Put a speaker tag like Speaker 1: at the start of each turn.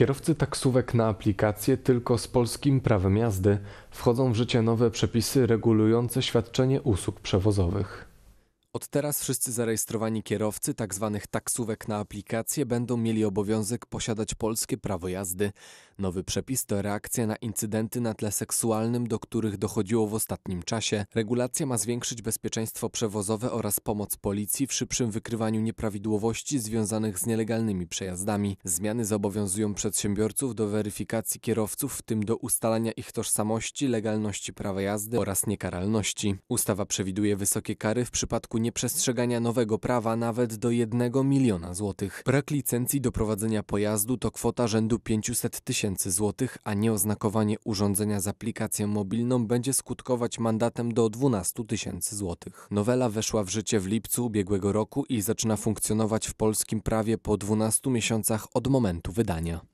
Speaker 1: Kierowcy taksówek na aplikacje tylko z polskim prawem jazdy wchodzą w życie nowe przepisy regulujące świadczenie usług przewozowych. Od teraz wszyscy zarejestrowani kierowcy tzw. Tak taksówek na aplikację będą mieli obowiązek posiadać polskie prawo jazdy. Nowy przepis to reakcja na incydenty na tle seksualnym, do których dochodziło w ostatnim czasie. Regulacja ma zwiększyć bezpieczeństwo przewozowe oraz pomoc policji w szybszym wykrywaniu nieprawidłowości związanych z nielegalnymi przejazdami. Zmiany zobowiązują przedsiębiorców do weryfikacji kierowców, w tym do ustalania ich tożsamości, legalności prawa jazdy oraz niekaralności. Ustawa przewiduje wysokie kary w przypadku nieprzestrzegania nowego prawa nawet do 1 miliona złotych. Brak licencji do prowadzenia pojazdu to kwota rzędu 500 tysięcy złotych, a nieoznakowanie urządzenia z aplikacją mobilną będzie skutkować mandatem do 12 tysięcy złotych. Nowela weszła w życie w lipcu ubiegłego roku i zaczyna funkcjonować w polskim prawie po 12 miesiącach od momentu wydania.